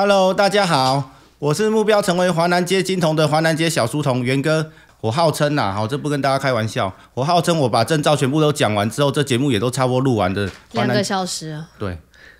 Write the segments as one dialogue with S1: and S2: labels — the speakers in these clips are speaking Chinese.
S1: Hello，大家好，我是目标成为华南街金童的华南街小书童元哥，我号称呐，好，这不跟大家开玩笑，我号称我把证照全部都讲完之后，这节目也都差不多录完的，两个小时，对，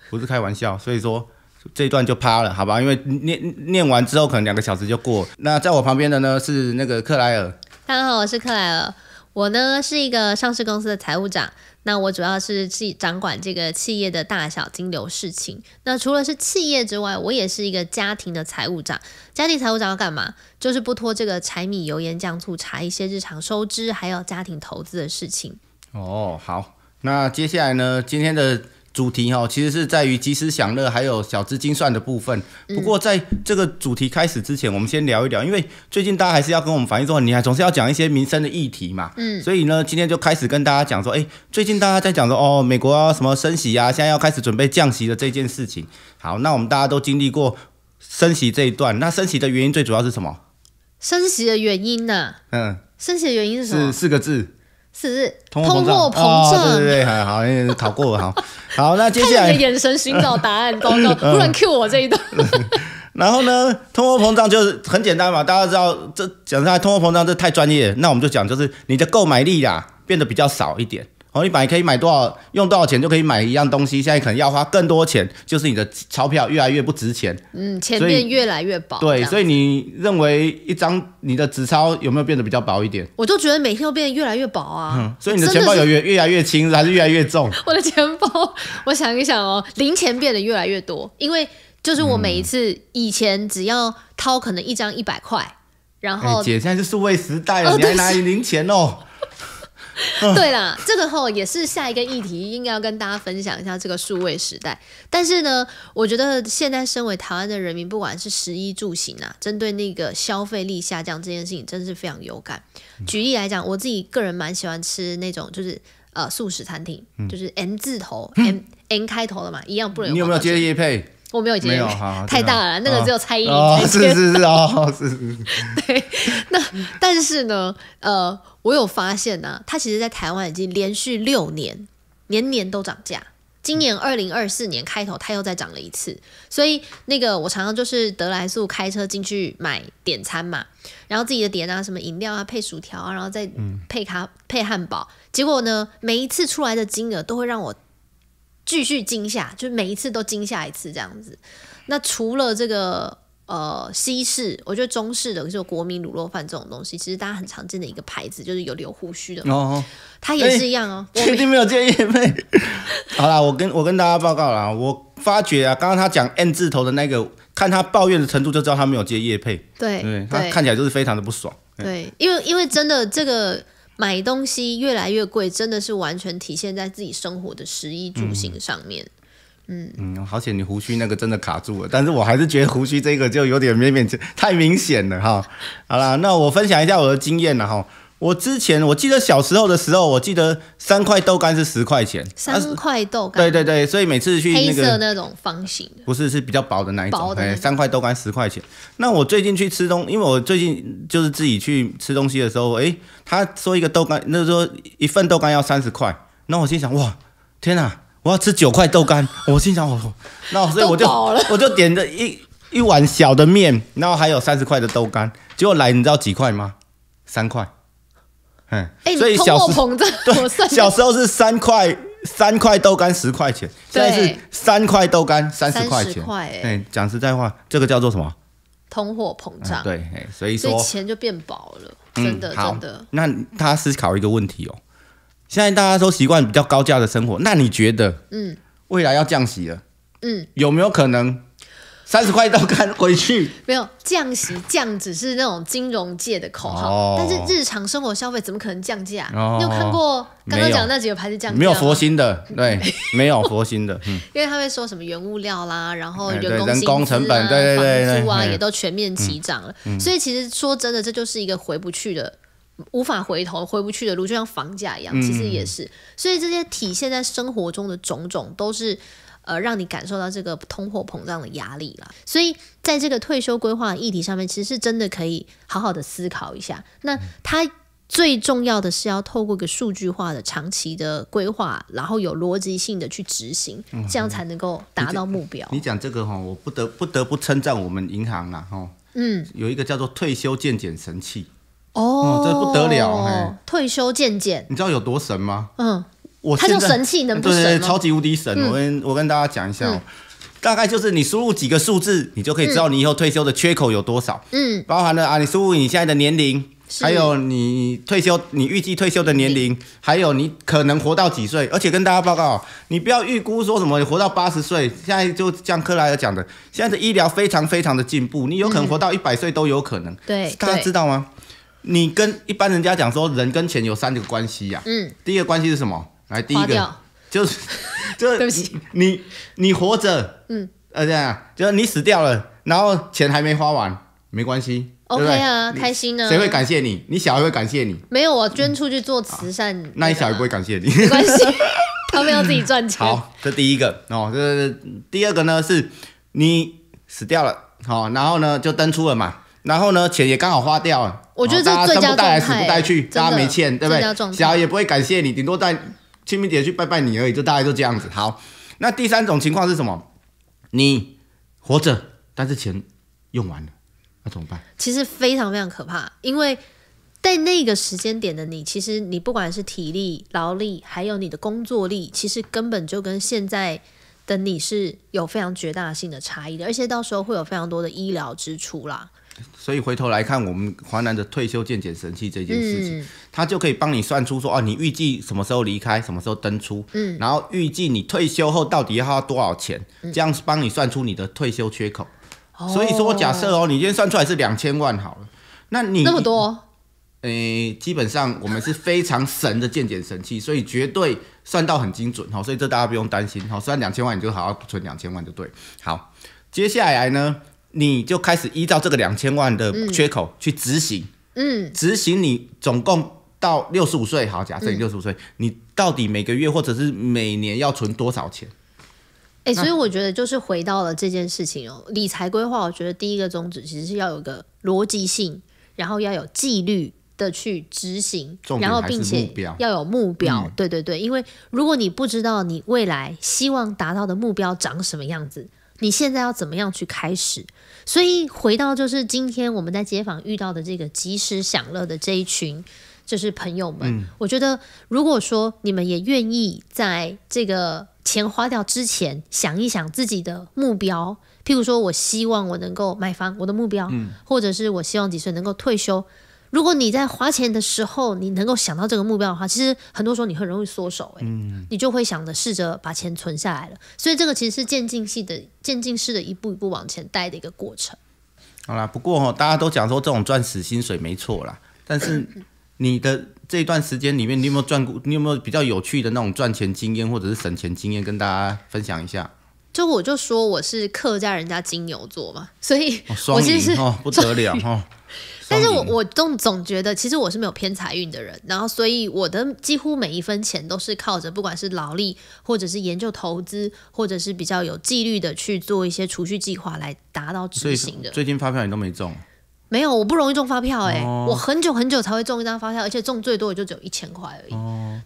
S1: 不是开玩笑，所以说这一段就趴了，好吧，因为念念完之后可能两个小时就过，那在我旁边的呢是那个克莱尔，
S2: 大家好，我是克莱尔。我呢是一个上市公司的财务长，那我主要是去掌管这个企业的大小金流事情。那除了是企业之外，我也是一个家庭的财务长。家庭财务长要干嘛？就是不拖这个柴米油盐酱醋茶一些日常收支，还有家庭投资的事情。
S1: 哦，好，那接下来呢？今天的。主题哈，其实是在于及时享乐，还有小资金算的部分。不过，在这个主题开始之前，我们先聊一聊，因为最近大家还是要跟我们反映说，你还害，总是要讲一些民生的议题嘛。嗯。所以呢，今天就开始跟大家讲说，哎，最近大家在讲说，哦，美国什么升息啊，现在要开始准备降息的这件事情。好，那我们大家都经历过升息这一段。那升息的原因最主要是什么？
S2: 升息的原因呢？嗯。升息的原因是什么？是四个字。是通货膨胀，对对对，
S1: 好，考过了，好，好，那接下来你的眼神寻找答
S2: 案，糟糕，不能 Q 我这一段。
S1: 然后呢，通货膨胀就是很简单嘛，大家知道，这讲出来通货膨胀这太专业，那我们就讲就是你的购买力呀变得比较少一点。红一百可以买多少？用多少钱就可以买一样东西？现在可能要花更多钱，就是你的钞票越来越不值钱。
S2: 嗯，钱变越来越薄。对，所
S1: 以你认为一张你的纸钞有没有变得比较薄一点？
S2: 我就觉得每天都变得越来越薄啊。嗯，所以你的钱包有越
S1: 越来越轻，还是越来越重？
S2: 我的钱包，我想一想哦，零钱变得越来越多，因为就是我每一次以前只要掏可能一张一百块，然后姐现
S1: 在是数位时代了，你还拿零钱哦。
S2: 对啦，这个吼也是下一个议题，应该要跟大家分享一下这个数位时代。但是呢，我觉得现在身为台湾的人民，不管是食衣住行啊，针对那个消费力下降这件事情，真是非常有感。举例来讲，我自己个人蛮喜欢吃那种就是呃素食餐厅，就是 N 字头，N N 开头的嘛，一样不能。你有没有接叶配？我没有意有太大了，那个只有猜一。是是是是
S1: 是。对，
S2: 那但是呢，呃，我有发现呢，它其实在台湾已经连续六年，年年都涨价。今年二零二四年开头，它又再涨了一次。所以那个我常常就是得来速开车进去买点餐嘛，然后自己的点啊，什么饮料啊，配薯条啊，然后再配咖配汉堡。结果呢，每一次出来的金额都会让我。继续惊吓，就是每一次都惊吓一次这样子。那除了这个呃西式，我觉得中式的就国民卤肉饭这种东西，其实大家很常见的一个牌子，就是有留胡须的哦，它也是一样哦。确定没
S1: 有接叶配？好啦，我跟我跟大家报告了，我发觉啊，刚刚他讲 N 字头的那个，看他抱怨的程度就知道他没有接叶配。对，他看起来就是非常的不爽。对，
S2: 因为因为真的这个。买东西越来越贵，真的是完全体现在自己生活的食衣住行上面。
S1: 嗯嗯，好险你胡须那个真的卡住了，但是我还是觉得胡须这个就有点面面太明显了哈。好了，那我分享一下我的经验了哈。我之前我记得小时候的时候，我记得三块豆干是十块钱，三
S2: 块豆干。对
S1: 对对，所以每次去那个黑色那
S2: 种方形
S1: 的，不是是比较薄的那一种，哎，三块豆干十块钱。那我最近去吃东，因为我最近就是自己去吃东西的时候，哎，他说一个豆干，那时候一份豆干要三十块，那我心想哇，天哪，我要吃九块豆干，我心想我，那所以我就 我就点了一一碗小的面，然后还有三十块的豆干，结果来你知道几块吗？三块。嗯，哎，通货小时候是三块三块豆干十块钱，现在是三块豆干三十块钱。哎，讲实在话，这个叫做什么？
S2: 通货膨胀。对，
S1: 所以说，钱
S2: 就变薄
S1: 了，真的真的。那他思考一个问题哦，现在大家都习惯比较高价的生活，那你觉得，嗯，未来要降息了，嗯，有没有可能？三十块都包干回去，
S2: 没有降息降，只是那种金融界的口号。哦，但是日常生活消费怎么可能降价？你有看过刚刚讲那几个牌子降？没有佛心
S1: 的，对，没有佛心的。嗯，
S2: 因为他会说什么原物料啦，然后人工人工成本，对对对，房租啊也都全面齐涨了。所以其实说真的，这就是一个回不去的、无法回头、回不去的路，就像房价一样，其实也是。所以这些体现在生活中的种种，都是。呃，让你感受到这个通货膨胀的压力了，所以在这个退休规划议题上面，其实是真的可以好好的思考一下。那它最重要的是要透过一个数据化的长期的规划，然后有逻辑性的去执行，这样才能够达到目标。你
S1: 讲这个哈，我不得不得不称赞我们银行啦哈。嗯，有一个叫做退休健检神器，
S2: 哦，这不得了！退休健检，
S1: 你知道有多神吗？
S2: 嗯。我就神器，能不神？对对，超级
S1: 无敌神！我跟我跟大家讲一下，大概就是你输入几个数字，你就可以知道你以后退休的缺口有多少。嗯，包含了啊，你输入你现在的年龄，还有你退休你预计退休的年龄，还有你可能活到几岁。而且跟大家报告，你不要预估说什么你活到八十岁。现在就像克莱尔讲的，现在的医疗非常非常的进步，你有可能活到一百岁都有可能。
S2: 对，大家知道
S1: 吗？你跟一般人家讲说，人跟钱有三个关系呀。嗯，第一个关系是什么？来第一个就是，就对不起你，你活着，嗯，呃这样，就是你死掉了，然后钱还没花完，没关系，OK 啊，开
S2: 心呢。谁会感
S1: 谢你？你小孩会感谢你？
S2: 没有，我捐出去做慈善。那你
S1: 小孩不会感谢你，没关系，
S2: 他要自己赚钱。好，
S1: 这第一个哦，这第二个呢是，你死掉了，好，然后呢就登出了嘛，然后呢钱也刚好花掉了，我觉得这最佳状态，大不带来，死不带去，大家没欠，对不对？小孩也不会感谢你，顶多带清明节去拜拜你而已，就大概就这样子。好，那第三种情况是什么？你活着，但是钱用完了，那怎么办？
S2: 其实非常非常可怕，因为在那个时间点的你，其实你不管是体力、劳力，还有你的工作力，其实根本就跟现在的你是有非常绝大性的差异的，而且到时候会有非常多的医疗支出啦。
S1: 所以回头来看，我们华南的退休健检神器这件事情，它就可以帮你算出说哦，你预计什么时候离开，什么时候登出，嗯，然后预计你退休后到底要花多少钱，这样帮你算出你的退休缺口。所以说，假设哦，你今天算出来是两千万好了，那你那么多，诶，基本上我们是非常神的健检神器，所以绝对算到很精准哈，所以这大家不用担心哈，虽然两千万，你就好好存两千万就对。好，接下来呢？你就开始依照这个两千万的缺口去执行，嗯，执行你总共到六十五岁，好假，设你六十五岁，你到底每个月或者是每年要存多少钱？
S2: 哎，所以我觉得就是回到了这件事情哦，理财规划，我觉得第一个宗旨其实是要有个逻辑性，然后要有纪律的去执行，然后并且要有目标，对对对，因为如果你不知道你未来希望达到的目标长什么样子。你现在要怎么样去开始？所以回到就是今天我们在街坊遇到的这个及时享乐的这一群，就是朋友们，我觉得如果说你们也愿意在这个钱花掉之前想一想自己的目标，譬如说我希望我能够买房，我的目标，或者是我希望几岁能够退休。如果你在花钱的时候，你能够想到这个目标的话，其实很多时候你很容易缩手哎，你就会想着试着把钱存下来了。所以这个其实是渐进系的、渐进式的，一步一步往前带的一个过程。
S1: 好啦，不过哈，大家都讲说这种赚死薪水没错啦，但是 你的这一段时间里面，你有没有赚过？你有没有比较有趣的那种赚钱经验或者是省钱经验跟大家分享一下？
S2: 就我就说我是客家人家金牛座嘛，所以
S1: 我其实是不得了哈。但是我
S2: 我总总觉得，其实我是没有偏财运的人，然后所以我的几乎每一分钱都是靠着，不管是劳力，或者是研究投资，或者是比较有纪律的去做一些储蓄计划来达到执行的。最
S1: 近发票你都没中。
S2: 没有，我不容易中发
S1: 票哎，我很
S2: 久很久才会中一张发票，而且中最多也就只有一千块而已。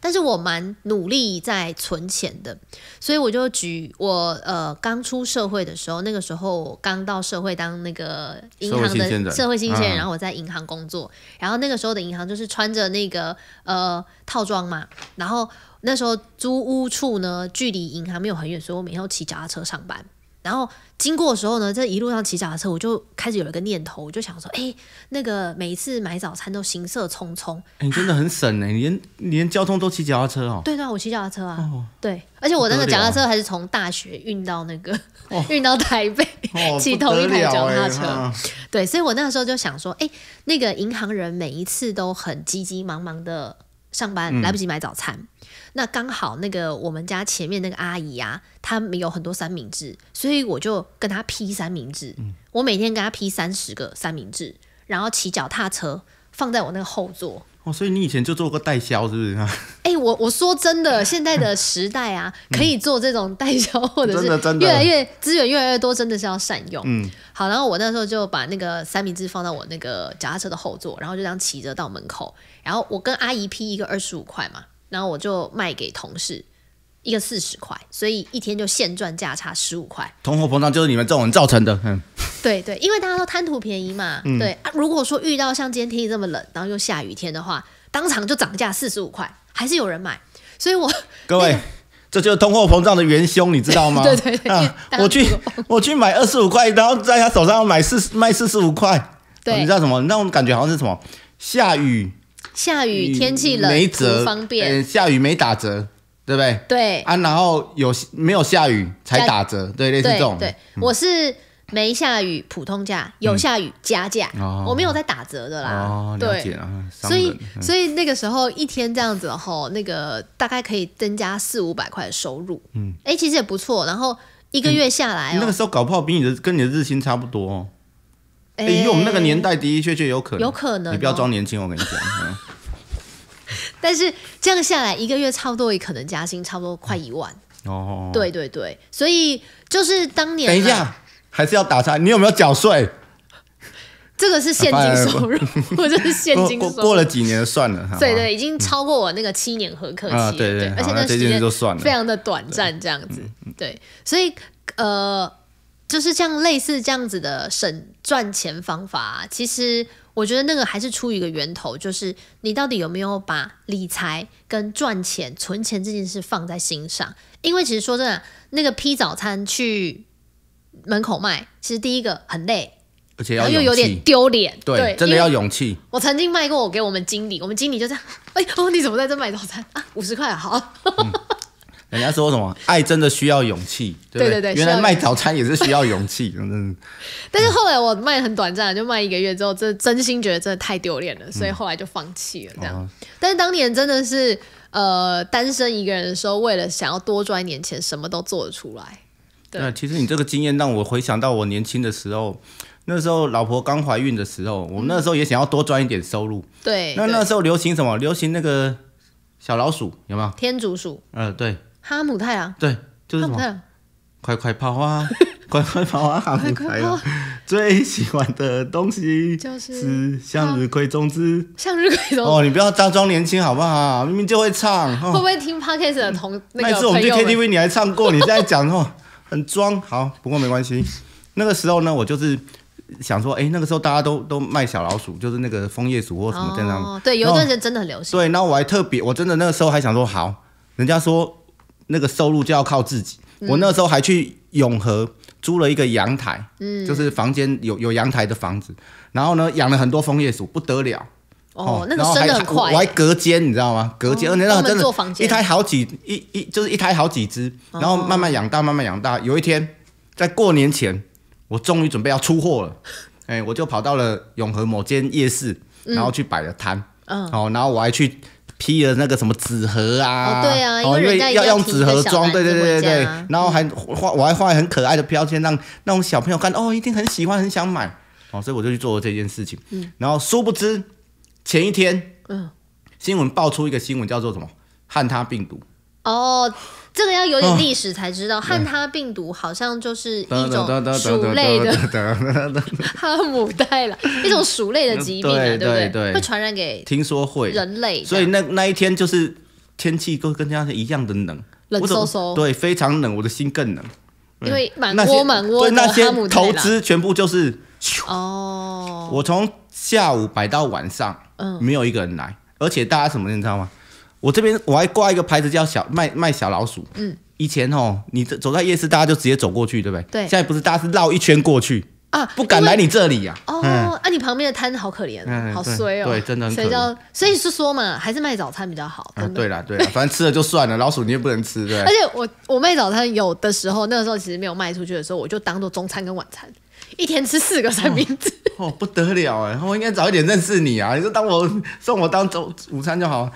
S2: 但是我蛮努力在存钱的，所以我就举我呃刚出社会的时候，那个时候刚到社会当那个银行的社会新鲜人，然后我在银行工作，然后那个时候的银行就是穿着那个呃套装嘛，然后那时候租屋处呢距离银行没有很远，所以我每天要骑脚踏车上班。然后经过的时候呢，这一路上骑脚踏车，我就开始有一个念头，我就想说，哎，那个每一次买早餐都行色匆匆。
S1: 你真的很省哎，连连交通都骑脚踏车哦。
S2: 对对，我骑脚踏车啊。哦。对，而且我那个脚踏车还是从大学运到那个，运到台北，骑同一台脚踏车。对，所以我那时候就想说，哎，那个银行人每一次都很急急忙忙的上班，来不及买早餐。那刚好，那个我们家前面那个阿姨啊，她没有很多三明治，所以我就跟她批三明治。嗯，我每天跟她批三十个三明治，然后骑脚踏车放在我那个后座。
S1: 哦，所以你以前就做过代销，是不是啊？
S2: 哎，我我说真的，现在的时代啊，可以做这种代销，或者是 越来越资源越来越多，真的是要善用。嗯，好，然后我那时候就把那个三明治放到我那个脚踏车的后座，然后就这样骑着到门口，然后我跟阿姨批一个二十五块嘛。然后我就卖给同事一个四十块，所以一天就现赚价差十五块。
S1: 通货膨胀就是你们这种人造成的，嗯，
S2: 对对，因为大家都贪图便宜嘛，对。如果说遇到像今天天气这么冷，然后又下雨天的话，当场就涨价四十五块，还是有人买，所以我
S1: 各位，这就是通货膨胀的元凶，你知道吗？对
S2: 对啊，我去
S1: 我去买二十五块，然后在他手上买四卖四十五块，对，你知道什么？那种感觉好像是什么下雨。
S2: 下雨天气冷折方便。
S1: 下雨没打折，对不对？对啊，然后有没有下雨才打折，对这种。
S2: 我是没下雨普通价，有下雨加价。哦，我没有在打折的啦。哦，理解所以所以那个时候一天这样子吼，那个大概可以增加四五百块的收入。嗯，哎，其实也不错。然后一个月下来，那个
S1: 时候搞不好比你的跟你的日薪差不多。哎，以我们那个年代的的确确有可能。有可能。你不要装年轻，我跟你讲。
S2: 但是这样下来，一个月差不多也可能加薪，差不多快一万。
S1: 哦，对
S2: 对对，所以就是当年。等一下，
S1: 还是要打岔，你有没有缴税？
S2: 这个是现金收入，或者是现金？过过了几
S1: 年算了。对
S2: 对，已经超过我那个七年合课期。啊，对对。而且那时间就算了。非常的短暂，这样子。对，所以呃，就是像类似这样子的省赚钱方法，其实。我觉得那个还是出于一个源头，就是你到底有没有把理财跟赚钱、存钱这件事放在心上。因为其实说真的，那个批早餐去门口卖，其实第一个很累，
S1: 而且又有点丢脸，对，真的要勇气。
S2: 我曾经卖过，我给我们经理，我们经理就这样，哎，哦，你怎么在这卖早餐啊？五十块，好。
S1: 人家说什么爱真的需要勇气，对对对，原来卖早餐也是需要勇气，真的。
S2: 但是后来我卖很短暂，就卖一个月之后，这真心觉得真的太丢脸了，所以后来就放弃了这样。但是当年真的是呃单身一个人的时候，为了想要多赚一点钱，什么都做得出来。
S1: 那其实你这个经验让我回想到我年轻的时候，那时候老婆刚怀孕的时候，我们那时候也想要多赚一点收入。对。那那时候流行什么？流行那个小老鼠有没有？
S2: 天竺鼠。嗯，对。哈姆太阳，
S1: 对，就是哈姆太快快跑啊，快快跑啊，哈姆太阳，最喜欢的东西就是向日葵种子，
S2: 向日葵哦，你
S1: 不要假装年轻好不好？明明就会唱，会不
S2: 会听 podcast 的同？那次我们去 K T
S1: V，你还唱过，你现在讲的很装，好，不过没关系。那个时候呢，我就是想说，哎，那个时候大家都都卖小老鼠，就是那个枫叶鼠或什么这样哦，对，有一段时间真的很流行。对，然我还特别，我真的那个时候还想说，好，人家说。那个收入就要靠自己。我那时候还去永和租了一个阳台，嗯，就是房间有有阳台的房子。然后呢，养了很多枫叶鼠，不得了。哦，那个生得快。我还隔间，你知道吗？隔间，而且真的，一胎好几，一一就是一胎好几只。然后慢慢养大，慢慢养大。有一天在过年前，我终于准备要出货了。哎，我就跑到了永和某间夜市，然后去摆了摊。嗯，哦，然后我还去。批了那个什么纸盒啊？哦，对啊，因为要用纸盒装，对对对对对。然后还画，我还画很可爱的标签，让那种小朋友看，哦，一定很喜欢，很想买。哦，所以我就去做这件事情。嗯。然后殊不知，前一天，嗯，新闻爆出一个新闻，叫做什么汉他病毒。
S2: 哦，这个要有点历史才知道，汉他病毒好像就是一种鼠类的汉姆 带了，一种鼠类的疾病，对不对？会传染给
S1: 听说会人类，所以那那一天就是天气都跟这一样的冷，冷飕飕，对，非常冷，我的心更冷，因为
S2: 满窝满窝那些投资
S1: 全部就是
S2: 哦，
S1: 我从下午摆到晚上，嗯，没有一个人来，而且大家什么你知道吗？我这边我还挂一个牌子叫小卖卖小老鼠，嗯，以前哦，你这走在夜市，大家就直接走过去，对不对？对。现在不是大家是绕一圈过去啊，不敢来你这里呀。哦，
S2: 啊，你旁边的摊好可怜，好衰哦。对，真的。所以叫所以是说嘛，还是卖早餐比较好。对啦，对啦，
S1: 反正吃了就算了，老鼠你也不能吃，对。而且
S2: 我我卖早餐有的时候，那个时候其实没有卖出去的时候，我就当做中餐跟晚餐，一天吃四个三明治。
S1: 哦，不得了哎，我应该早一点认识你啊！你说当我送我当中午餐就好。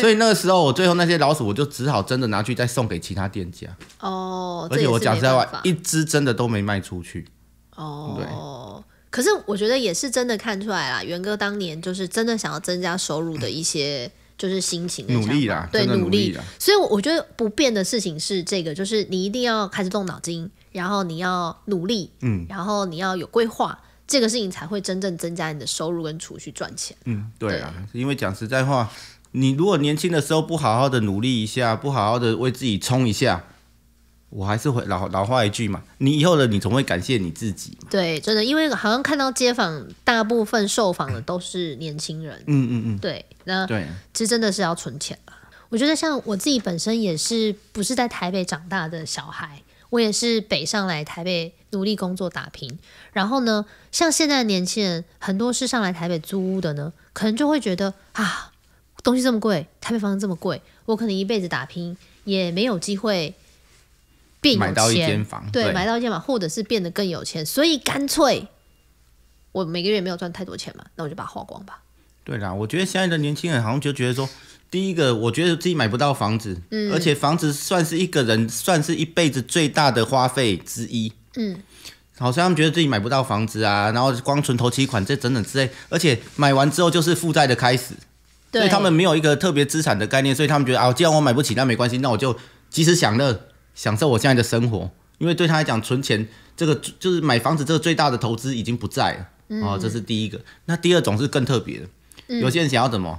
S1: 所以那个时候，我最后那些老鼠，我就只好真的拿去再送给其他店家。
S2: 哦，而且我讲实在话，一
S1: 只真的都没卖出去。哦，对。
S2: 可是我觉得也是真的看出来了，元哥当年就是真的想要增加收入的一些就是心情努力啦，对，努力。所以我觉得不变的事情是这个，就是你一定要开始动脑筋，然后你要努力，嗯，然后你要有规划，这个事情才会真正增加你的收入跟储蓄赚钱。
S1: 嗯，对啊，因为讲实在话。你如果年轻的时候不好好的努力一下，不好好的为自己冲一下，我还是会老老话一句嘛，你以后的你总会感谢你自己。
S2: 对，真的，因为好像看到街坊大部分受访的都是年轻人。嗯嗯嗯。对，那对，其实真的是要存钱我觉得像我自己本身也是不是在台北长大的小孩，我也是北上来台北努力工作打拼。然后呢，像现在的年轻人，很多是上来台北租屋的呢，可能就会觉得啊。东西这么贵，台北房子这么贵，我可能一辈子打拼也没有机会变有钱。买到一间房，对，买到一间房，或者是变得更有钱。所以干脆我每个月没有赚太多钱嘛，那我就把它花光吧。
S1: 对啦，我觉得现在的年轻人好像就觉得说，第一个我觉得自己买不到房子，嗯，而且房子算是一个人算是一辈子最大的花费之一，嗯，好像他们觉得自己买不到房子啊，然后光存投期款这等等之类，而且买完之后就是负债的开始。所以他们没有一个特别资产的概念，所以他们觉得啊，既然我买不起，那没关系，那我就及时享乐，享受我现在的生活。因为对他来讲，存钱这个就是买房子这个最大的投资已经不在了。哦，这是第一个。那第二种是更特别的，有些人想要怎么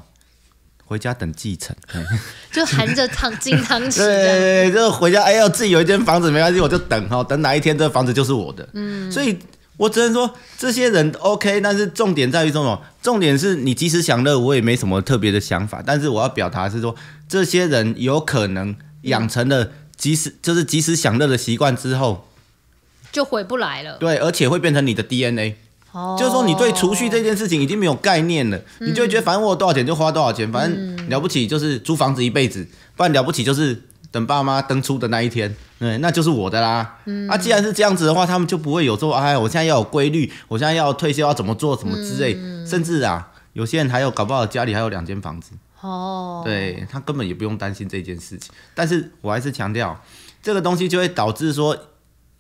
S1: 回家等继承，
S2: 就含着汤金汤匙，对
S1: 对对，就回家哎呦，自己有一间房子没关系，我就等哈，等哪一天这房子就是我的。嗯，所以。我只能说这些人 OK，但是重点在于这种，重点是你及时享乐，我也没什么特别的想法。但是我要表达是说，这些人有可能养成了及时就是及时享乐的习惯之后，
S2: 就回不来了。对，
S1: 而且会变成你的 DNA，就是说你对储蓄这件事情已经没有概念了，你就觉得反正我多少钱就花多少钱，反正了不起就是租房子一辈子，不然了不起就是。等爸妈登出的那一天，对，那就是我的啦。嗯，那既然是这样子的话，他们就不会有说：“哎，我现在要有规律，我现在要退休要怎么做怎么之类。”甚至啊，有些人还有搞不好家里还有两间房子
S2: 哦。对
S1: 他根本也不用担心这件事情。但是我还是强调，这个东西就会导致说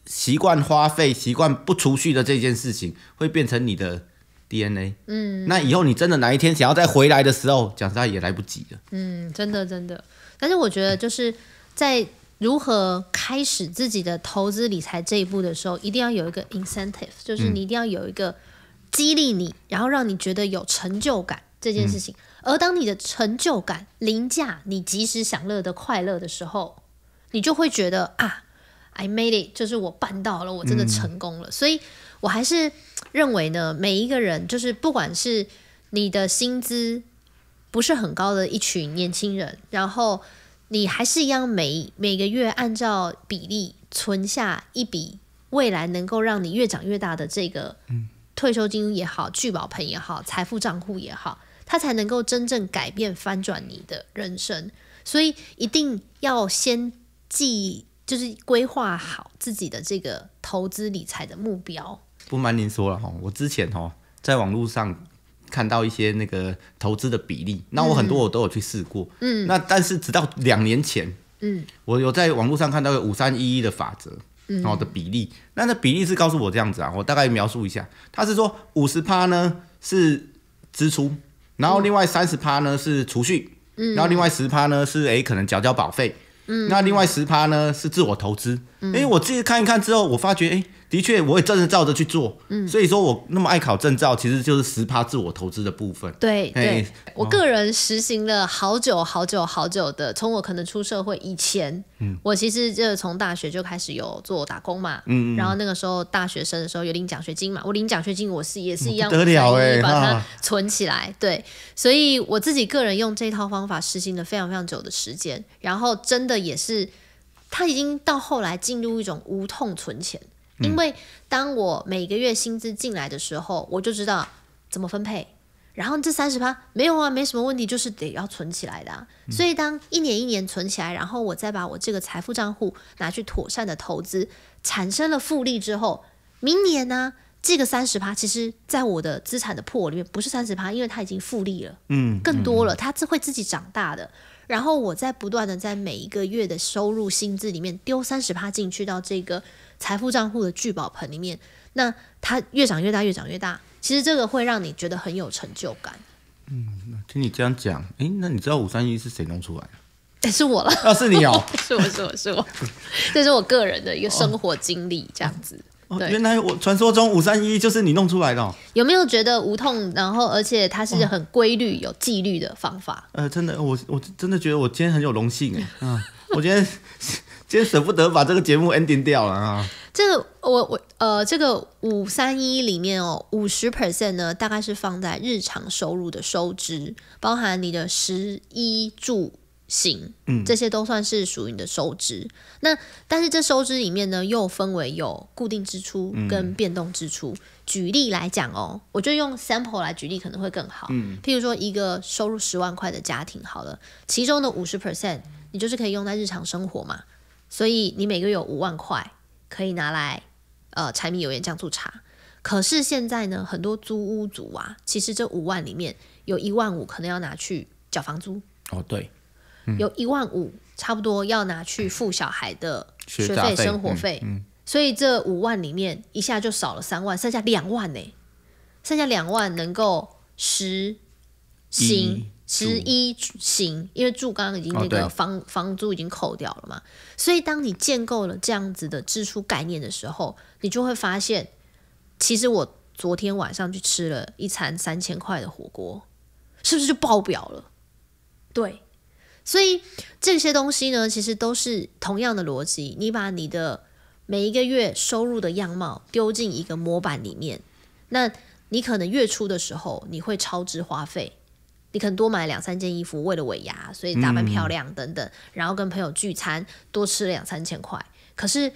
S1: 习惯花费、习惯不储蓄的这件事情，会变成你的 DNA。
S2: 嗯，那以
S1: 后你真的哪一天想要再回来的时候，讲实在也来不及了。
S2: 嗯，真的真的。但是我觉得就是。在如何开始自己的投资理财这一步的时候，一定要有一个 incentive，就是你一定要有一个激励你，然后让你觉得有成就感这件事情。而当你的成就感凌驾你及时享乐的快乐的时候，你就会觉得啊，I made it，就是我办到了，我真的成功了。所以我还是认为呢，每一个人就是不管是你的薪资不是很高的一群年轻人，然后。你还是一样每每个月按照比例存下一笔未来能够让你越长越大的这个，退休金也好，聚宝盆也好，财富账户也好，它才能够真正改变翻转你的人生。所以一定要先计，就是规划好自己的这个投资理财的目标。
S1: 不瞒您说了哈，我之前哈在网络上。看到一些那个投资的比例，那我很多我都有去试过，嗯，那但是直到两年前，嗯，我有在网络上看到五三一一的法则，嗯，然后的比例，那那比例是告诉我这样子啊，我大概描述一下，他是说五十趴呢是支出，然后另外三十趴呢是储蓄，嗯，然后另外十趴呢是诶可能缴交保费，嗯，那另外十趴呢是自我投资，嗯，哎我自己看一看之后，我发觉哎。的确，我也真的照着去做。嗯，所以说我那么爱考证照，其实就是十趴自我投资的部分。对，对我个
S2: 人实行了好久好久好久的，从我可能出社会以前，嗯，我其实就从大学就开始有做打工嘛，嗯嗯，然后那个时候大学生的时候有领奖学金嘛，我领奖学金我是也是一样，得了哎，把它存起来。对，所以我自己个人用这套方法实行了非常非常久的时间，然后真的也是，他已经到后来进入一种无痛存钱。因为当我每个月薪资进来的时候，我就知道怎么分配。然后这三十趴没有啊，没什么问题，就是得要存起来的。所以当一年一年存起来，然后我再把我这个财富账户拿去妥善的投资，产生了复利之后，明年呢，这个三十趴其实在我的资产的破里面不是三十趴，因为它已经复利了，嗯，更多了，它会自己长大的。然后我在不断的在每一个月的收入薪资里面丢三十趴进去到这个。财富账户的聚宝盆里面，那它越长越大，越长越大，其实这个会让你觉得很有成就感。
S1: 嗯，听你这样讲，哎，那你知道五三一是谁弄出来的？是我了。啊，是你哦，
S2: 是我是我是我，这是我个人的一个生活经历，这样子。哦，原
S1: 来我传说中五三一就是你弄出来的。
S2: 有没有觉得无痛，然后而且它是很规律、有纪律的方法？
S1: 呃，真的，我我真的觉得我今天很有荣幸哎，嗯，我今天。今天舍不得把这个节目 ending 掉了啊！
S2: 这个我我呃，这个五三一里面哦，五十 percent 呢，大概是放在日常收入的收支，包含你的食衣住行，嗯，这些都算是属于你的收支。那但是这收支里面呢，又分为有固定支出跟变动支出。举例来讲哦，我就用 sample 来举例可能会更好，嗯，譬如说一个收入十万块的家庭好了，其中的五十 percent 你就是可以用在日常生活嘛。所以你每个月有五万块可以拿来，呃，柴米油盐酱醋茶。可是现在呢，很多租屋族啊，其实这五万里面有一万五可能要拿去缴房租哦，对，有一万五差不多要拿去付小孩的
S1: 学费、生活费，
S2: 所以这五万里面一下就少了三万，剩下两万呢，剩下两万能够实行。十一行，因为住刚刚已经那个房房租已经扣掉了嘛，所以当你建构了这样子的支出概念的时候，你就会发现，其实我昨天晚上去吃了一餐三千块的火锅，是不是就爆表了？对，所以这些东西呢，其实都是同样的逻辑，你把你的每一个月收入的样貌丢进一个模板里面，那你可能月初的时候你会超支花费。你可能多买两三件衣服，为了尾牙，所以打扮漂亮等等，然后跟朋友聚餐，多吃了两三千块。可是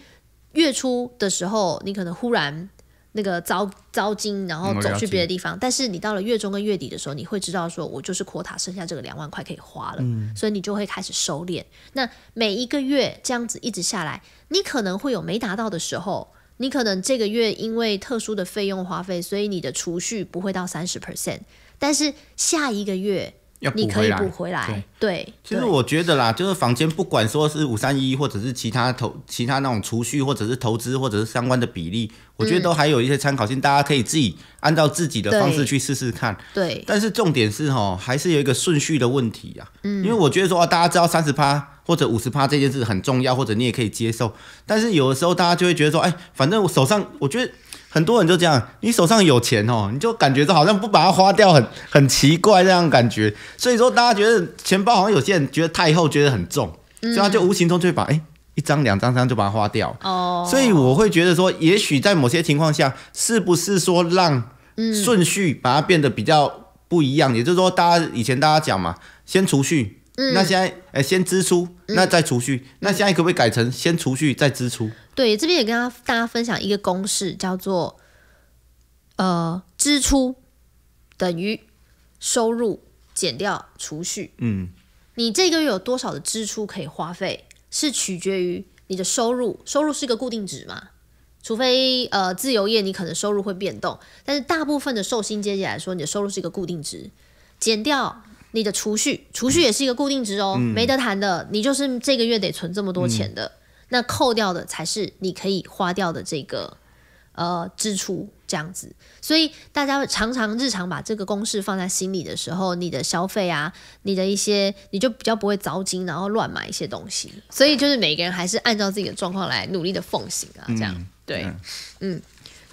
S2: 月初的时候，你可能忽然那个遭遭金，然后走去别的地方。但是你到了月中跟月底的时候，你会知道说，我就是 quota 剩下这个两万块可以花了，所以你就会开始收敛。那每一个月这样子一直下来，你可能会有没达到的时候，你可能这个月因为特殊的费用花费，所以你的储蓄不会到三十 percent。但是下一个月你可以补回来，对。其实
S1: 我觉得啦，就是房间不管说是五三一，或者是其他投其他那种储蓄，或者是投资，或者是相关的比例，我觉得都还有一些参考性，大家可以自己按照自己的方式去试试看。对。但是重点是哈，还是有一个顺序的问题呀。嗯。因为我觉得说啊，大家知道三十趴或者五十趴这件事很重要，或者你也可以接受。但是有的时候大家就会觉得说，哎，反正我手上，我觉得。很多人就这样，你手上有钱哦，你就感觉就好像不把它花掉很很奇怪这样感觉，所以说大家觉得钱包好像有些人觉得太厚觉得很重，这样就无形中就把哎一张两张张就把它花掉。哦，所以我会觉得说，也许在某些情况下，是不是说让顺序把它变得比较不一样？也就是说，大家以前大家讲嘛，先储蓄，那现在哎先支出，那再储蓄，那现在可不可以改成先储蓄再支出？
S2: 对，这边也跟大大家分享一个公式，叫做，呃，支出等于收入减掉储蓄。嗯，你这个月有多少的支出可以花费，是取决于你的收入。收入是一个固定值嘛？除非呃自由业，你可能收入会变动，但是大部分的寿星阶级来说，你的收入是一个固定值。减掉你的储蓄，储蓄也是一个固定值哦，没得谈的，你就是这个月得存这么多钱的。那扣掉的才是你可以花掉的这个呃支出，这样子。所以大家常常日常把这个公式放在心里的时候，你的消费啊，你的一些你就比较不会糟急，然后乱买一些东西。所以就是每个人还是按照自己的状况来努力的奉行啊，
S1: 这样对，嗯。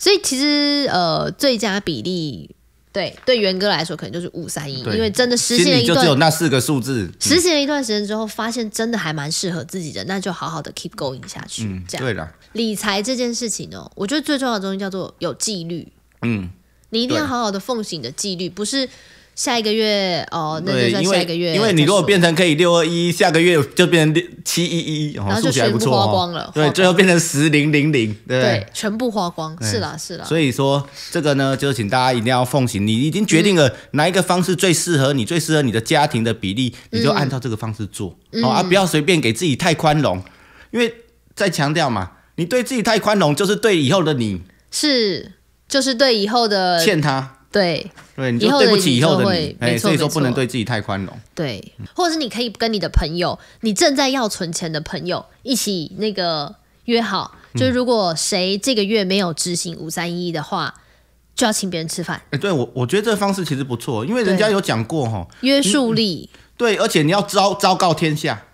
S2: 所以其实呃，最佳比例。对对，元哥来说可能就是五三一，因为真的实现一段，就只有那
S1: 四个数字。实
S2: 现了一段时间之后，发现真的还蛮适合自己的，那就好好的 keep going 下去。这样对的。理财这件事情哦，我觉得最重要的东西叫做有纪律。嗯，你一定要好好的奉行的纪律，不是。下一个月哦，对，因月。因为你如果
S1: 变成可以六二一，下个月就变成六七一一，然后就全部花光了，对，最后变成十零零零，对，
S2: 全部花光，是啦是啦。所
S1: 以说这个呢，就请大家一定要奉行，你已经决定了哪一个方式最适合你，最适合你的家庭的比例，你就按照这个方式做，啊，不要随便给自己太宽容，因为在强调嘛，你对自己太宽容，就是对以后的你，
S2: 是，就是对以后的欠他。对，
S1: 对，以后的你哎，所以说不能对自己太宽容。
S2: 对，或者是你可以跟你的朋友，你正在要存钱的朋友一起那个约好，就是如果谁这个月没有执行五三一的话，就要请别人吃饭。
S1: 哎，对我，我觉得这个方式其实不错，因为人家有讲过哈，约束力。对，而且你要昭昭告天下。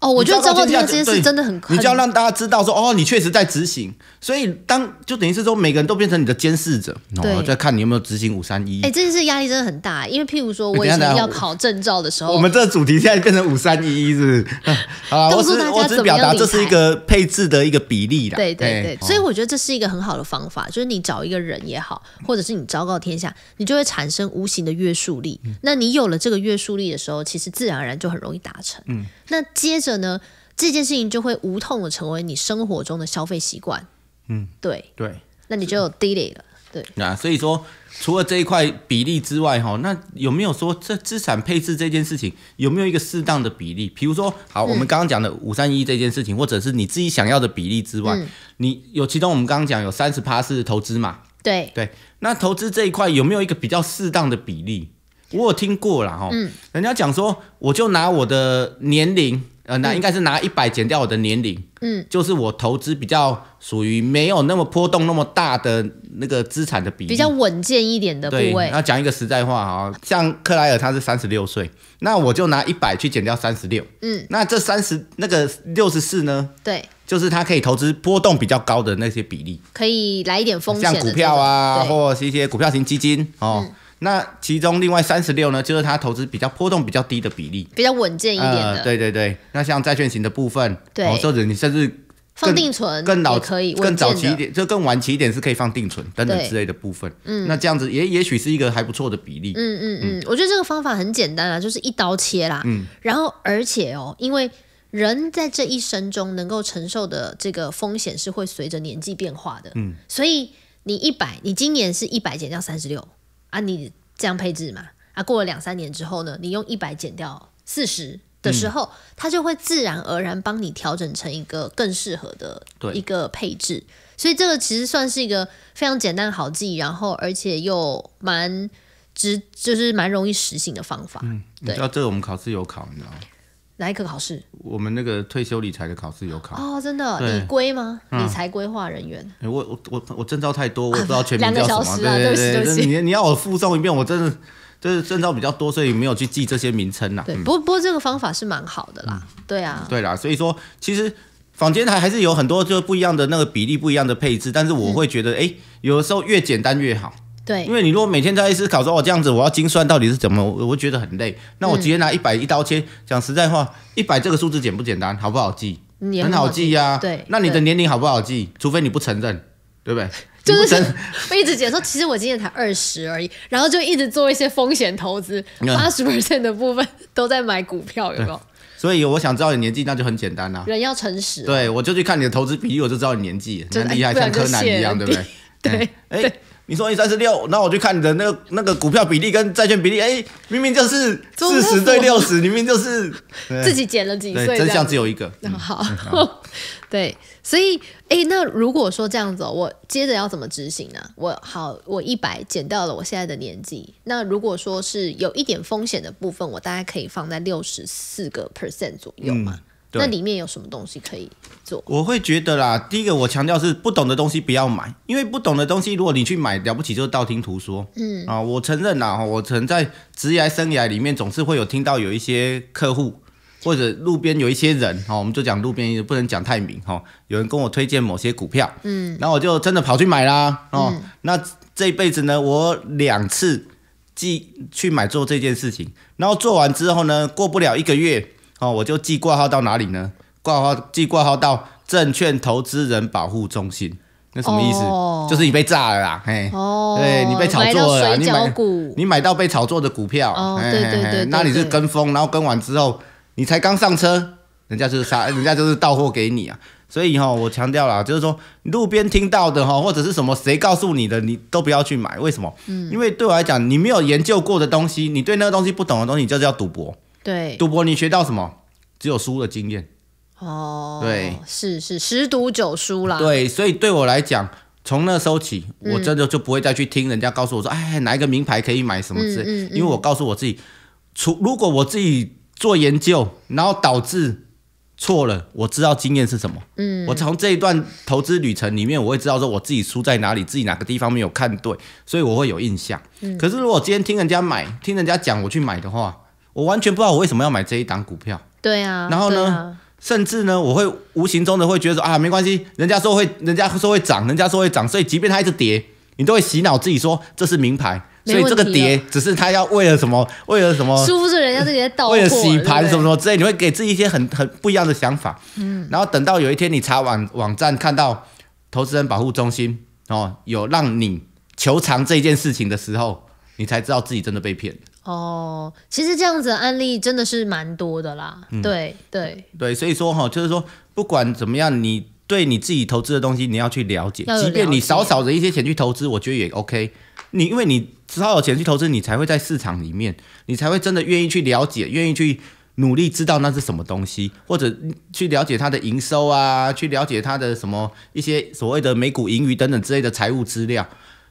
S1: 哦，我觉得昭告天下事真的很，你就要让大家知道说，哦，你确实在执行。所以当就等于是说，每个人都变成你的监视者，然后再看你有没有执行五三一。哎，
S2: 这件事压力真的很大，因为譬如说，我以前要考证照的时候，我们
S1: 这主题现在变成五三一是 啊，我大我只表达这是一个配置的一个比例啦。对对对，所以我
S2: 觉得这是一个很好的方法，就是你找一个人也好，或者是你昭告天下，你就会产生无形的约束力。那你有了这个约束力的时候，其实自然而然就很容易达成。嗯，那接着呢，这件事情就会无痛的成为你生活中的消费习惯。嗯，对对，那你就低了，对。
S1: 那所以说，除了这一块比例之外，哈，那有没有说这资产配置这件事情有没有一个适当的比例？比如说，好，我们刚刚讲的五三一这件事情，或者是你自己想要的比例之外，你有其中我们刚刚讲有三十趴是投资嘛？对对，那投资这一块有没有一个比较适当的比例？我有听过了哈，人家讲说，我就拿我的年龄。呃，那应该是拿一百减掉我的年龄，嗯，就是我投资比较属于没有那么波动那么大的那个资产的比例，比较
S2: 稳健一点的部位。那
S1: 讲一个实在话啊，像克莱尔他是三十六岁，那我就拿一百去减掉三十六，嗯，那这三十那个六十四呢？对，就是他可以投资波动比较高的那些比例，
S2: 可以来一点风险，像股
S1: 票啊，或是一些股票型基金哦。那其中另外三十六呢，就是它投资比较波动比较低的比例，
S2: 比较稳健一点的。对
S1: 对对，那像债券型的部分，对，或者你甚至放定
S2: 存，更老可以更早期一点，
S1: 就更晚期一点是可以放定存等等之类的部分。嗯，那这样子也也许是一个还不错的比例。
S2: 嗯嗯嗯，我觉得这个方法很简单啊，就是一刀切啦。嗯，然后而且哦，因为人在这一生中能够承受的这个风险是会随着年纪变化的。嗯，所以你一百，你今年是一百减掉三十六。啊，你这样配置嘛？啊，过了两三年之后呢，你用一百减掉四十的时候，它就会自然而然帮你调整成一个更适合的一个配置。所以这个其实算是一个非常简单好记，然后而且又蛮值，就是蛮容易实行的方法。嗯，
S1: 对，这个我们考试有考，你知道吗？哪一科考试？我们那个退休理财的考试有考哦，真的？理规吗？理财
S2: 规划人员？
S1: 我我我我证照太多，我不知道全名叫什么。两个小时啊，对不起对不起，你你要我附送一遍，我真的就是证照比较多，所以没有去记这些名称呐。对，不
S2: 不过这个方法是蛮好的啦，对啊，
S1: 对啦，所以说其实坊间还还是有很多就不一样的那个比例不一样的配置，但是我会觉得哎，有的时候越简单越好。对，因为你如果每天在思考说哦这样子，我要精算到底是怎么，我觉得很累。那我直接拿一百一刀切。讲实在话，一百这个数字简不简单？好不好记？
S2: 很好记呀。对。那你的年
S1: 龄好不好记？除非你不承认，对不对？就是
S2: 我一直解说，其实我今年才二十而已。然后就一直做一些风险投资，八十 percent 的部分 都在买股票，有没有？
S1: 所以我想知道你年纪，那就很简单啦。
S2: 人要诚实。对，
S1: 我就去看你的投资比例，我就知道你年纪，很厉害，像柯南一样，对不对？对。对。你说你三十六，那我就看你的那个那个股票比例跟债券比例，哎，明明就是四十对六十，明明就是 自己减了几岁，真相只有一个。那 好，
S2: 对，所以哎，那如果说这样子，我接着要怎么执行呢？我好，我一百减掉了我现在的年纪，那如果说是有一点风险的部分，我大概可以放在六十四个 percent 左右
S1: 嘛。那里
S2: 面有什么东西可以做？
S1: 我会觉得啦，第一个我强调是不懂的东西不要买，因为不懂的东西，如果你去买了不起，就是道听途说。嗯啊，我承认啦，我曾在职业生涯里面总是会有听到有一些客户或者路边有一些人，哈，我们就讲路边也不能讲太明，哈，有人跟我推荐某些股票，嗯，然后我就真的跑去买啦，哦，那这一辈子呢，我两次记去买做这件事情，然后做完之后呢，过不了一个月。哦，我就寄挂号到哪里呢？挂号寄挂号到证券投资人保护中心，那什么意思？就是你被炸了啦，嘿，对你被炒作了，你买股，你买到被炒作的股票，那你是跟风，然后跟完之后，你才刚上车，人家就是啥，人家就是到货给你啊。所以哈，我强调了，就是说路边听到的哈，或者是什么谁告诉你的，你都不要去买。为什么？嗯，因为对我来讲，你没有研究过的东西，你对那个东西不懂的东西，就是要赌博。对，赌博你学到什么？只有输的经验。
S2: 哦，对，是是十赌九输啦。对，
S1: 所以对我来讲，从那时候起，我真的就不会再去听人家告诉我说，哎，哪一个名牌可以买什么之类。嗯嗯嗯。因为我告诉我自己，除如果我自己做研究，然后导致错了，我知道经验是什么。嗯。我从这一段投资旅程里面，我会知道说我自己输在哪里，自己哪个地方没有看对，所以我会有印象。嗯。可是如果今天听人家买，听人家讲我去买的话，我完全不知道我为什么要买这一档股票。
S2: 对啊，然后
S1: 呢，甚至呢，我会无形中的会觉得说，啊，没关系，人家说会，人家说会涨，人家说会涨，所以即便它一直跌，你都会洗脑自己说这是名牌，所以这个跌只是他要为了什么，为了什么？舒服
S2: 是人家自己在为了洗盘什么什么
S1: 之类，你会给自己一些很很不一样的想法。嗯，然后等到有一天你查网网站看到投资人保护中心哦有让你求偿这件事情的时候，你才知道自己真的被骗了。
S2: 哦，其实这样子的案例真的是蛮多的啦，对对
S1: 对，所以说哈，就是说不管怎么样，你对你自己投资的东西你要去了解，即便你少少的一些钱去投资，我觉得也 OK。你因为你只好有钱去投资，你才会在市场里面，你才会真的愿意去了解，愿意去努力知道那是什么东西，或者去了解它的营收啊，去了解它的什么一些所谓的每股盈余等等之类的财务资料。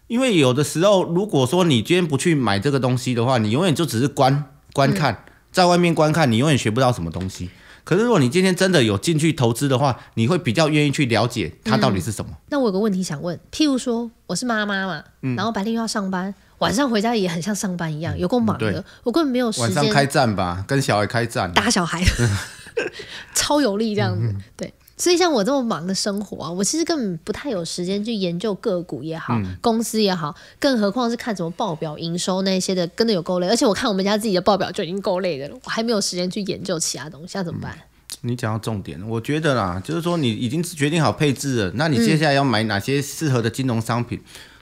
S1: 因为有的时候，如果说你今天不去买这个东西的话，你永远就只是观观看，在外面观看，你永远学不到什么东西。可是如果你今天真的有进去投资的话，你会比较愿意去了解它到底是什么。
S2: 那我有个问题想问，譬如说我是妈妈嘛，然后白天又要上班，晚上回家也很像上班一样，有够忙的，我根本没有时间。晚上开
S1: 战吧，跟小孩开战，打
S2: 小孩，超有力这样子，对。所以像我这么忙的生活啊，我其实根本不太有时间去研究个股也好，公司也好，更何况是看什么报表、营收那些的，真的有够累。而且我看我们家自己的报表就已经够累的了，我还没有时间去研究其他东西，怎么办？
S1: 你讲到重点，我觉得啦，就是说你已经决定好配置了，那你接下来要买哪些适合的金融商品？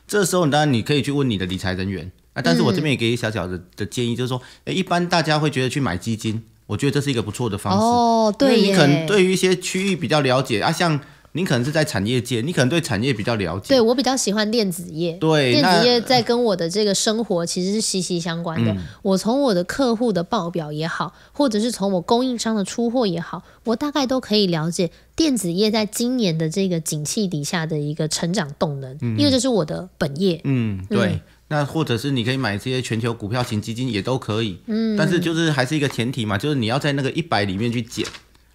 S1: 这时候当然你可以去问你的理财人员
S2: 啊，但是我这边也
S1: 给一小小的的建议，就是说，诶，一般大家会觉得去买基金。我觉得这是一个不错的方式哦，对，你可能对于一些区域比较了解啊，像您可能是在产业界，你可能对产业比较了解。
S2: 对我比较喜欢电子业，
S1: 对，电子业
S2: 在跟我的这个生活其实是息息相关的。我从我的客户的报表也好，或者是从我供应商的出货也好，我大概都可以了解电子业在今年的这个景气底下的一个成长动能，因为这是我的本业。
S1: 嗯，对。那或者是你可以买这些全球股票型基金也都可以，嗯，但是就是还是一个前提嘛，就是你要在那个一百里面去减，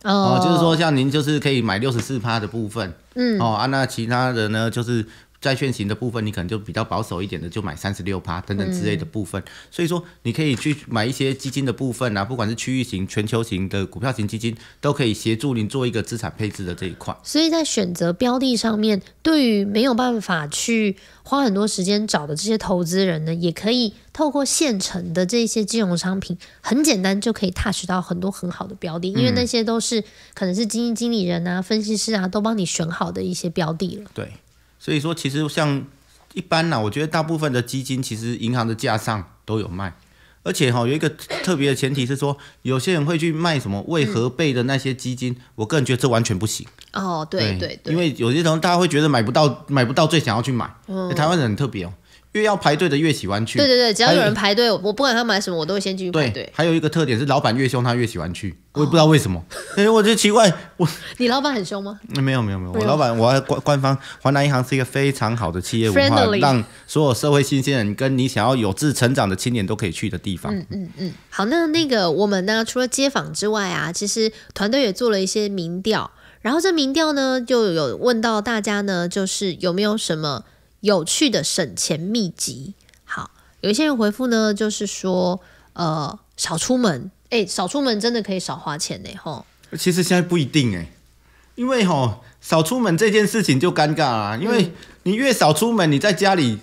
S2: 哦，就是说
S1: 像您就是可以买六十四趴的部分，嗯，哦啊，那其他的呢就是。债券型的部分，你可能就比较保守一点的，就买三十六趴等等之类的部分。所以说，你可以去买一些基金的部分啊，不管是区域型、全球型的股票型基金，都可以协助您做一个资产配置的这一块。
S2: 所以在选择标的上面，对于没有办法去花很多时间找的这些投资人呢，也可以透过现成的这些金融商品，很简单就可以 touch 到很多很好的标的，因为那些都是可能是基金经理人啊、分析师啊都帮你选好的一些标的了。
S1: 对。所以说，其实像一般呐，我觉得大部分的基金，其实银行的架上都有卖。而且哈，有一个 特别的前提是说，有些人会去卖什么未核备的那些基金，我个人觉得这完全不行。
S2: 哦，对对对，
S1: 因为有些同学大家会觉得买不到，买不到最想要去买。嗯，台湾人很特别哦。越要排队的越喜欢去。对对对，只要有人排
S2: 队，我不管他买什么，我都会先进去排队。
S1: 还有一个特点是，老板越凶，他越喜欢去。我也不知道为什么，哎，我就奇怪。我
S2: 你老板很凶吗？
S1: 没有没有没有，我老板我官官方华南银行是一个非常好的企业文化，让所有社会新鲜人跟你想要有志成长的青年都可以去的地方。
S2: 嗯嗯嗯。好，那那个我们呢，除了街访之外啊，其实团队也做了一些民调，然后这民调呢，就有问到大家呢，就是有没有什么。有趣的省钱秘籍，好，有一些人回复呢，就是说，呃，少出门，哎，少出门真的可以少花钱呢，吼。
S1: 其实现在不一定哎，因为吼少出门这件事情就尴尬啦，因为你越少出门，你在家里，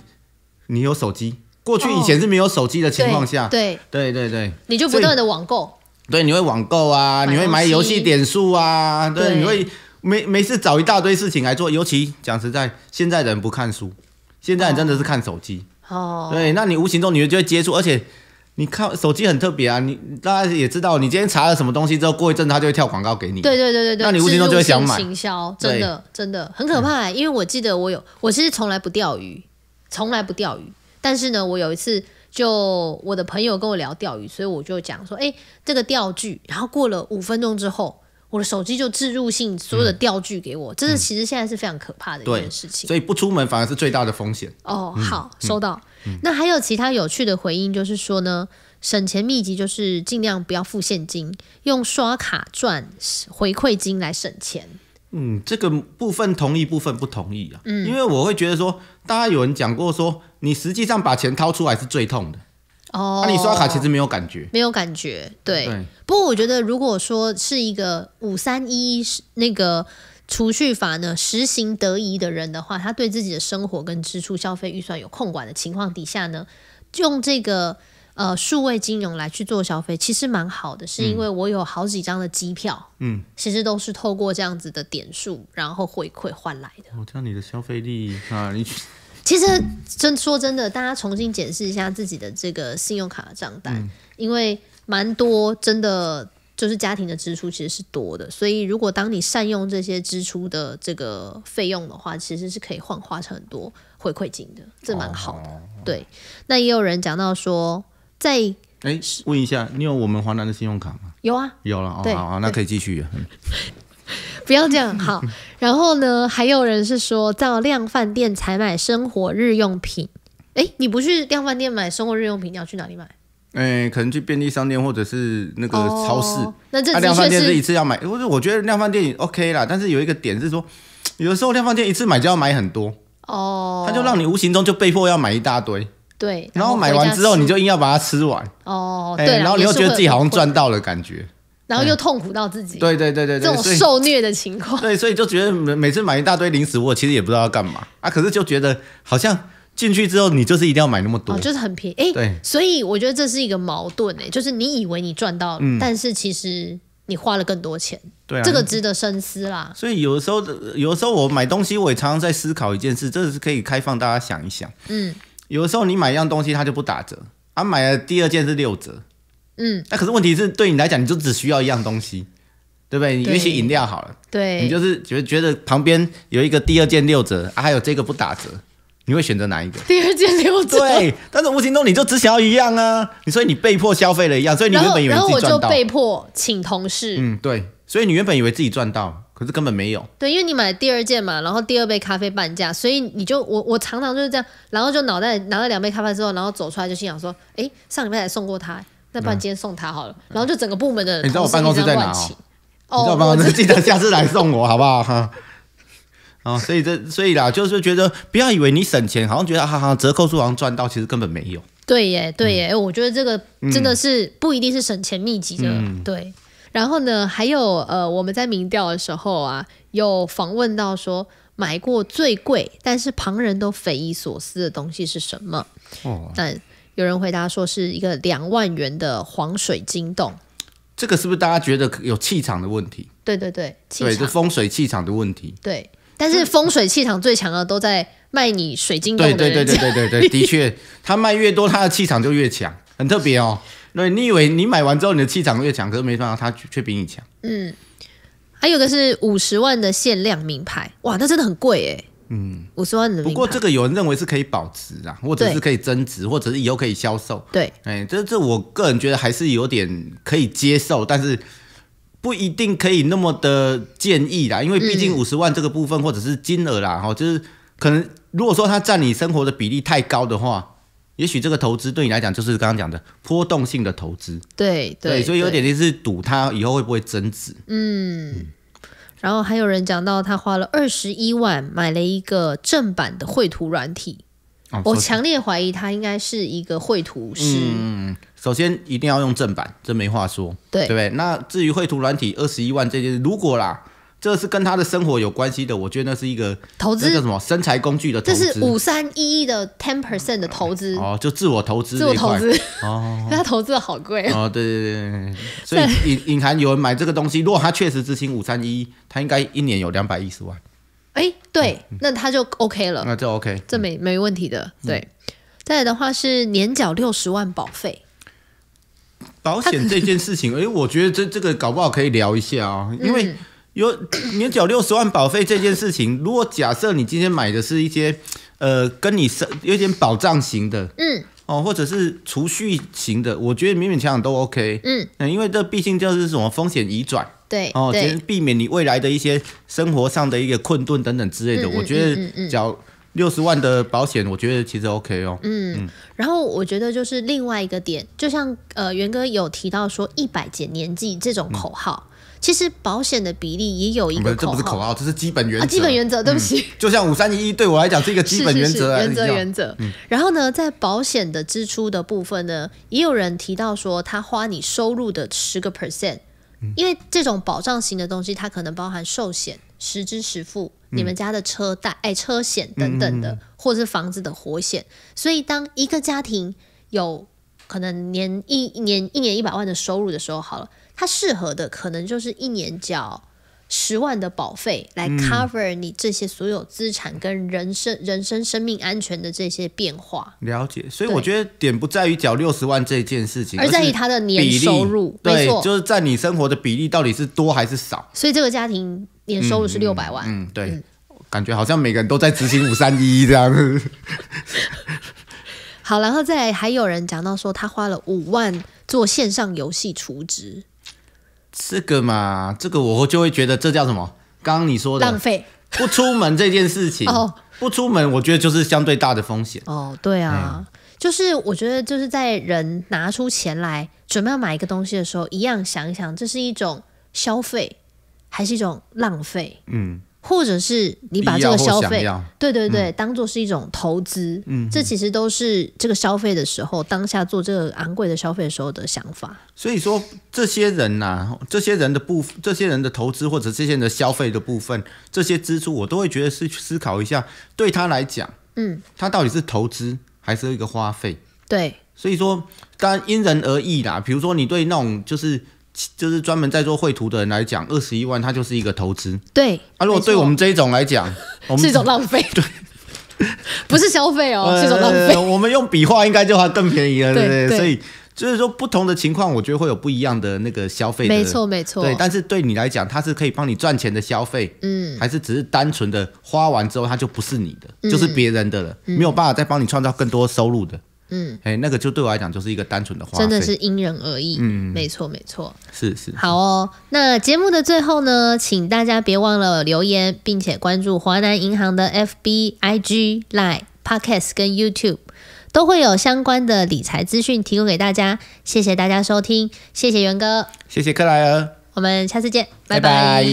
S1: 你有手机，过去以前是没有手机的情况下，对，对对对，你
S2: 就不断的网购，
S1: 对，你会网购啊，你会买游戏点数啊，对，你会没没事找一大堆事情来做，尤其讲实在，现在人不看书。现在你真的是看手机哦，对，那你无形中你就会接触，而且你看手机很特别啊，你大家也知道，你今天查了什么东西之后，过一阵他就会跳广告给你。对对对对对，那你无形中就会想买。行销，真的
S2: 真的很可怕，因为我记得我有，我其实从来不钓鱼，从来不钓鱼，但是呢，我有一次就我的朋友跟我聊钓鱼，所以我就讲说，哎，这个钓具，然后过了五分钟之后。我的手机就置入性所有的钓具给我，这是其实现在是非常可怕的一件事
S1: 情。所以不出门反而是最大的风险。
S2: 哦，好，收到。那还有其他有趣的回应，就是说呢，省钱秘籍就是尽量不要付现金，用刷卡赚回馈金来省钱。
S1: 嗯，这个部分同意，部分不同意啊。嗯，因为我会觉得说，大家有人讲过说，你实际上把钱掏出来是最痛的。
S2: 哦，那你刷卡其实
S1: 没有感觉，没
S2: 有感觉。对，不过我觉得如果说是一个五三一那个储蓄法呢实行得宜的人的话，他对自己的生活跟支出消费预算有控管的情况底下呢，用这个呃数位金融来去做消费，其实蛮好的。是因为我有好几张的机票，嗯，其实都是透过这样子的点数然后回馈换来的。
S1: 我这样你的消费力啊，你
S2: 其实真说真的，大家重新检视一下自己的这个信用卡账单，因为蛮多真的就是家庭的支出其实是多的，所以如果当你善用这些支出的这个费用的话，其实是可以幻化成很多回馈金的，这蛮好的。对，那也有人讲到说，在
S1: 哎，问一下你有我们华南的信用卡吗？有啊，有了，哦，好，那可以继续，
S2: 不要这样，好。然后呢？还有人是说到量饭店采买生活日用品。哎，你不去量饭店买生活日用品，你要去哪里买？
S1: 哎，可能去便利商店或者是那个超市。那这的量饭店是一次要买，不是？我觉得量饭店也 OK 啦，但是有一个点是说，有的时候量饭店一次买就要买很多。
S2: 哦。他就让你
S1: 无形中就被迫要买一大堆。
S2: 对。然后买完之后，你就
S1: 硬要把它吃完。
S2: 哦。对，然后你又觉得自己好像赚
S1: 到了感觉。
S2: 然后又痛苦到自己，
S1: 对对对对对，这种受
S2: 虐的情况。
S1: 对，所以就觉得每每次买一大堆零食，我其实也不知道要干嘛啊，可是就觉得好像进去之后，你就是一定要买那么多，就是
S2: 很便宜。哎，对，所以我觉得这是一个矛盾哎，就是你以为你赚到了，但是其实你花了更多钱，对，这个值得深思啦。
S1: 所以有的时候，有的时候我买东西，我也常常在思考一件事，这是可以开放大家想一想。嗯，有的时候你买一样东西，它就不打折啊，买的第二件是六折。嗯，那可是问题是，对你来讲，你就只需要一样东西，对不对？有一些饮料好了，对，你就是觉觉得旁边有一个第二件六折啊，还有这个不打折，你会选择哪一个？第二件六折。对，但是无形中你就只想要一样啊，你所以你被迫消费了一样，所以你原本以为自己赚到，然后我就被
S2: 迫请同事。嗯，
S1: 对，所以你原本以为自己赚到，可是根本没有。
S2: 对，因为你买第二件嘛，然后第二杯咖啡半价，所以你就我我常常就是这样，然后就脑袋拿了两杯咖啡之后，然后走出来就心想说，哎，上礼拜还送过他。那不然今天送他好了，然后就整个部门的。你知道我办公室在哪啊？哦，办公室记
S1: 得下次来送我好不好？哈。哦，所以这所以啦，就是觉得不要以为你省钱，好像觉得哈哈折扣处好像赚到，其实根本没有。
S2: 对耶，对耶，我觉得这个真的是不一定是省钱秘籍的。对。然后呢，还有呃，我们在民调的时候啊，有访问到说买过最贵，但是旁人都匪夷所思的东西是什么？哦。但。有人回答说是一个两万元的黄水晶洞，
S1: 这个是不是大家觉得有气场的问题？
S2: 对对对，对，是风
S1: 水气场的问题。
S2: 对，但是风水气场最强的都在卖你水晶洞对对对对对对对，的
S1: 确，他卖越多，他的气场就越强，很特别哦。对，你以为你买完之后你的气场越强，可是没想到他却比你强。
S2: 嗯，还有个是五十万的限量名牌，哇，那真的很贵哎。
S1: 嗯，五十万的。不过这个有人认为是可以保值啊，或者是可以增值，或者是以后可以销售。对，哎，这这我个人觉得还是有点可以接受，但是不一定可以那么的建议啦，因为毕竟五十万这个部分或者是金额啦，哈，就是可能如果说它占你生活的比例太高的话，也许这个投资对你来讲就是刚刚讲的波动性的投资。
S2: 对对，所以有点
S1: 就是赌它以后会不会增值。
S2: 嗯。然后还有人讲到，他花了二十一万买了一个正版的绘图软体，我强烈怀疑他应该是一个绘图
S1: 师。嗯，首先一定要用正版，这没话说，对对不对？那至于绘图软体二十一万这件事，如果啦。这是跟他的生活有关系的，我觉得那是一个投资，一什么身材工具的投资。这是五
S2: 三一的 ten percent 的投资哦，
S1: 就自我投资，自我投资哦。他
S2: 投资的好贵哦，
S1: 对对对所以 隐隐含有人买这个东西，如果他确实执行五三一，他应该一年有两百一十万。
S2: 哎，对，那他就 OK 了，那就 OK，这没没问题的。对，再来的话是年缴六十万保费。
S1: 保险这件事情，哎，我觉得这这个搞不好可以聊一下啊，因为。有你缴六十万保费这件事情，如果假设你今天买的是一些，呃，跟你生有点保障型的，嗯，哦，或者是储蓄型的，我觉得勉勉强强都 OK，嗯，因为这毕竟就是什么风险移转，对，哦，避免你未来的一些生活上的一个困顿等等之类的，我觉得缴。六十万的保险，我觉得其实 OK 哦。
S2: 嗯，然后我觉得就是另外一个点，就像呃，元哥有提到说一百减年纪这种口号，其实保险的比例也有一个口号，这不是口号，
S1: 这是基本原则。基本原则，对不起。就像五三一一对我来讲是一个基本原则，原则原则。
S2: 然后呢，在保险的支出的部分呢，也有人提到说他花你收入的十个 percent，因为这种保障型的东西，它可能包含寿险，实支实付。你们家的车贷、哎车险等等的，或者是房子的活险，所以当一个家庭有可能年一年一年一百万的收入的时候，好了，它适合的可能就是一年缴十万的保费来 cover 你这些所有资产跟人生、人生、生命安全的这些变化。
S1: 了解，所以我觉得点不在于缴六十万这件事情，而在于他的年收入，对，就是在你生活的比例到底是多还是少。
S2: 所以这个家庭。年收入是六百万，
S1: 嗯，对，感觉好像每个人都在执行五三一这样子。
S2: 好，然后再还有人讲到说，他花了五万做线上游戏储值。
S1: 这个嘛，这个我就会觉得这叫什么？刚刚你说的浪费不出门这件事情哦，不出门我觉得就是相对大的风险
S2: 哦。对啊，就是我觉得就是在人拿出钱来准备要买一个东西的时候，一样想一想这是一种消费。还是一种浪费，嗯，或者是你把这个消费，对对对，当做是一种投资，嗯，这其实都是这个消费的时候，当下做这个昂贵的消费时候的想法。
S1: 所以说，这些人呐，这些人的部，这些人的投资或者这些人的消费的部分，这些支出，我都会觉得是去思考一下，对他来讲，嗯，他到底是投资还是一个花费，对。所以说，当然因人而异啦。比如说，你对那种就是。就是专门在做绘图的人来讲，二十一万它就是一个投资。对。啊，如果对我们这一种来讲，是一种
S2: 浪费。对。不是消费哦，是一种浪费。我
S1: 们用笔画应该就还更便宜了。对对。所以就是说，不同的情况，我觉得会有不一样的那个消费。没错没错。对，但是对你来讲，它是可以帮你赚钱的消费。嗯。还是只是单纯的花完之后，它就不是你的，就是别人的了，没有办法再帮你创造更多收入的。嗯，哎，那个就对我来讲就是一个单纯的花真的是
S2: 因人而异。嗯，没错，没错，是是。好哦，那节目的最后呢，请大家别忘了留言，并且关注华南银行的 FB、IG、Line、Podcast 跟 YouTube，都会有相关的理财资讯提供给大家。谢谢大家收听，谢谢元哥，
S1: 谢谢克莱尔，
S2: 我们下次见，拜拜。